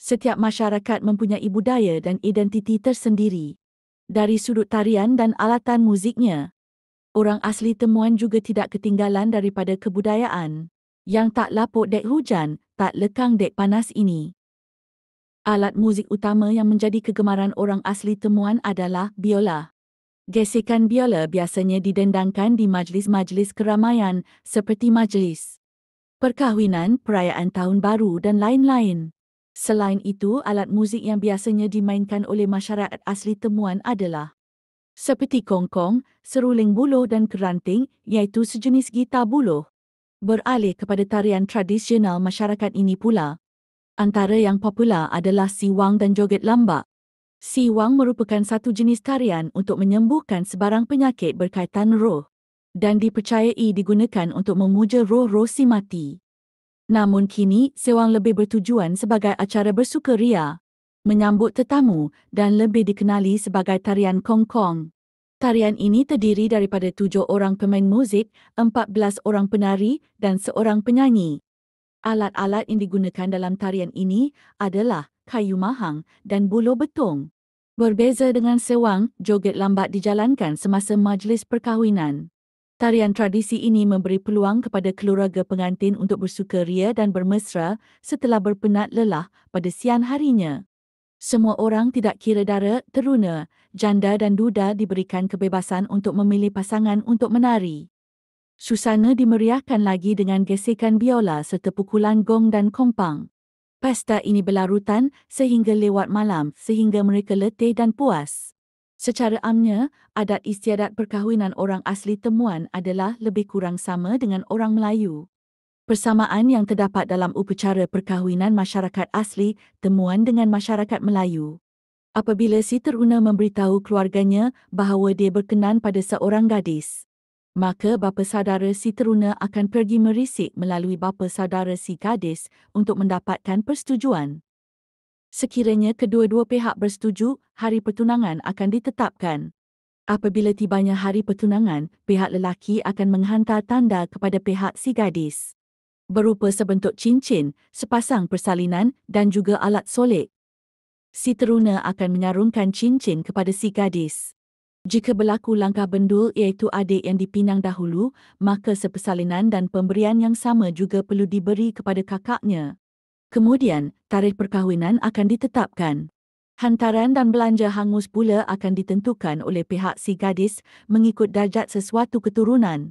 setiap masyarakat mempunyai budaya dan identiti tersendiri. Dari sudut tarian dan alatan muziknya, orang asli temuan juga tidak ketinggalan daripada kebudayaan yang tak lapuk dek hujan, tak lekang dek panas ini. Alat muzik utama yang menjadi kegemaran orang asli temuan adalah biola. Gesekan biola biasanya didendangkan di majlis-majlis keramaian seperti majlis perkahwinan, perayaan tahun baru dan lain-lain. Selain itu, alat muzik yang biasanya dimainkan oleh masyarakat asli temuan adalah seperti kongkong, seruling buluh dan keranting, iaitu sejenis gitar buluh. Beralih kepada tarian tradisional masyarakat ini pula. Antara yang popular adalah siwang dan joget lambak. Siwang merupakan satu jenis tarian untuk menyembuhkan sebarang penyakit berkaitan roh dan dipercayai digunakan untuk memuja roh-roh si mati. Namun kini, Sewang lebih bertujuan sebagai acara bersukaria, menyambut tetamu dan lebih dikenali sebagai tarian Kong Kong. Tarian ini terdiri daripada tujuh orang pemain muzik, empat belas orang penari dan seorang penyanyi. Alat-alat yang digunakan dalam tarian ini adalah kayu mahang dan bulu betung. Berbeza dengan sewang, joget lambat dijalankan semasa majlis perkahwinan. Tarian tradisi ini memberi peluang kepada keluarga pengantin untuk bersuka ria dan bermesra setelah berpenat lelah pada siang harinya. Semua orang tidak kira dara, teruna, janda dan duda diberikan kebebasan untuk memilih pasangan untuk menari. Susana dimeriahkan lagi dengan gesekan biola serta pukulan gong dan kompang. Pesta ini berlarutan sehingga lewat malam sehingga mereka letih dan puas. Secara amnya, adat istiadat perkahwinan orang asli temuan adalah lebih kurang sama dengan orang Melayu. Persamaan yang terdapat dalam upacara perkahwinan masyarakat asli temuan dengan masyarakat Melayu. Apabila si teruna memberitahu keluarganya bahawa dia berkenan pada seorang gadis, maka bapa saudara si teruna akan pergi merisik melalui bapa saudara si gadis untuk mendapatkan persetujuan sekiranya kedua-dua pihak bersetuju, hari pertunangan akan ditetapkan. Apabila tibanya hari pertunangan, pihak lelaki akan menghantar tanda kepada pihak si gadis. Berupa sebentuk cincin, sepasang persalinan dan juga alat solek. Si teruna akan menyarungkan cincin kepada si gadis. Jika berlaku langkah bendul iaitu adik yang dipinang dahulu, maka sepersalinan dan pemberian yang sama juga perlu diberi kepada kakaknya. Kemudian, tarikh perkahwinan akan ditetapkan. Hantaran dan belanja hangus pula akan ditentukan oleh pihak si gadis mengikut darjat sesuatu keturunan.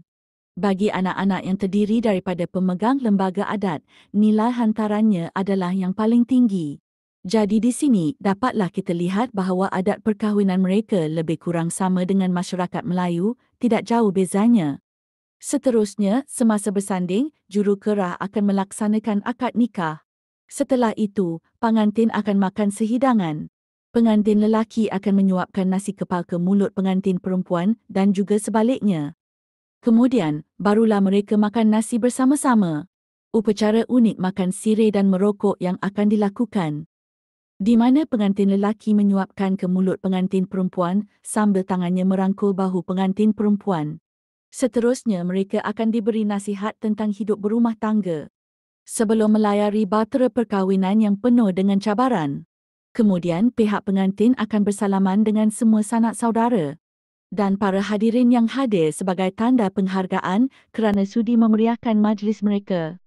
Bagi anak-anak yang terdiri daripada pemegang lembaga adat, nilai hantarannya adalah yang paling tinggi. Jadi di sini dapatlah kita lihat bahawa adat perkahwinan mereka lebih kurang sama dengan masyarakat Melayu, tidak jauh bezanya. Seterusnya, semasa bersanding, juru kerah akan melaksanakan akad nikah. Setelah itu, pengantin akan makan sehidangan. Pengantin lelaki akan menyuapkan nasi kepal ke mulut pengantin perempuan dan juga sebaliknya. Kemudian, barulah mereka makan nasi bersama-sama. Upacara unik makan sirih dan merokok yang akan dilakukan. Di mana pengantin lelaki menyuapkan ke mulut pengantin perempuan sambil tangannya merangkul bahu pengantin perempuan. Seterusnya mereka akan diberi nasihat tentang hidup berumah tangga sebelum melayari batera perkahwinan yang penuh dengan cabaran. Kemudian pihak pengantin akan bersalaman dengan semua sanak saudara dan para hadirin yang hadir sebagai tanda penghargaan kerana sudi memeriahkan majlis mereka.